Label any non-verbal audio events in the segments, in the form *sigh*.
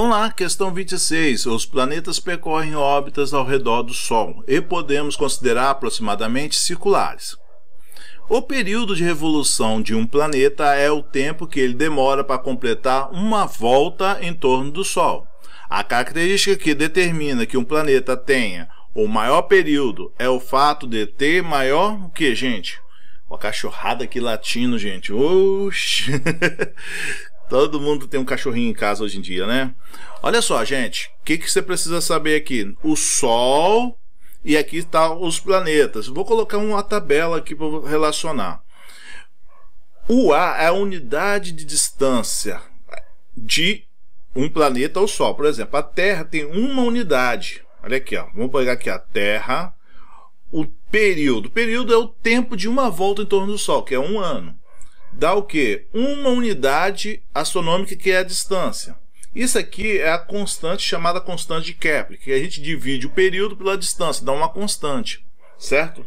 Vamos lá, questão 26. Os planetas percorrem órbitas ao redor do Sol e podemos considerar aproximadamente circulares. O período de revolução de um planeta é o tempo que ele demora para completar uma volta em torno do Sol. A característica que determina que um planeta tenha o maior período é o fato de ter maior o que, gente? Uma cachorrada aqui latino, gente. Oxi! *laughs* Todo mundo tem um cachorrinho em casa hoje em dia, né? Olha só, gente, o que, que você precisa saber aqui? O Sol e aqui está os planetas. Vou colocar uma tabela aqui para relacionar. O A é a unidade de distância de um planeta ao Sol. Por exemplo, a Terra tem uma unidade. Olha aqui, ó. vamos pegar aqui a Terra. O período. O período é o tempo de uma volta em torno do Sol, que é um ano dá o quê? Uma unidade astronômica que é a distância. Isso aqui é a constante chamada constante de Kepler, que a gente divide o período pela distância, dá uma constante, certo?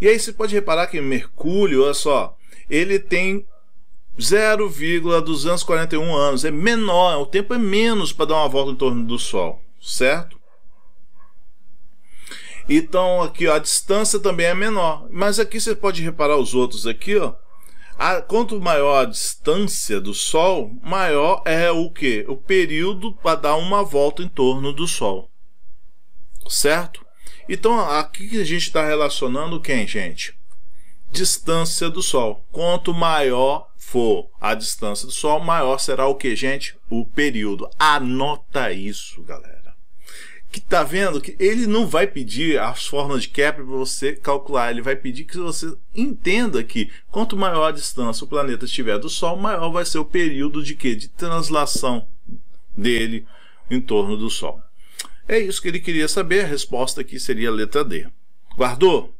E aí você pode reparar que Mercúrio, olha só, ele tem 0,241 anos, é menor, o tempo é menos para dar uma volta em torno do Sol, certo? Então aqui ó, a distância também é menor, mas aqui você pode reparar os outros aqui, ó, a, quanto maior a distância do Sol, maior é o que? O período para dar uma volta em torno do Sol. Certo? Então aqui a gente está relacionando quem, gente? Distância do Sol. Quanto maior for a distância do Sol, maior será o que, gente? O período. Anota isso, galera que tá vendo que ele não vai pedir as formas de Kepler para você calcular, ele vai pedir que você entenda que quanto maior a distância o planeta estiver do Sol, maior vai ser o período de que de translação dele em torno do Sol. É isso que ele queria saber, a resposta aqui seria a letra D. Guardou?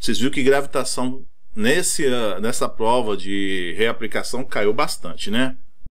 Vocês viram que gravitação nesse, ah, nessa prova de reaplicação caiu bastante, né?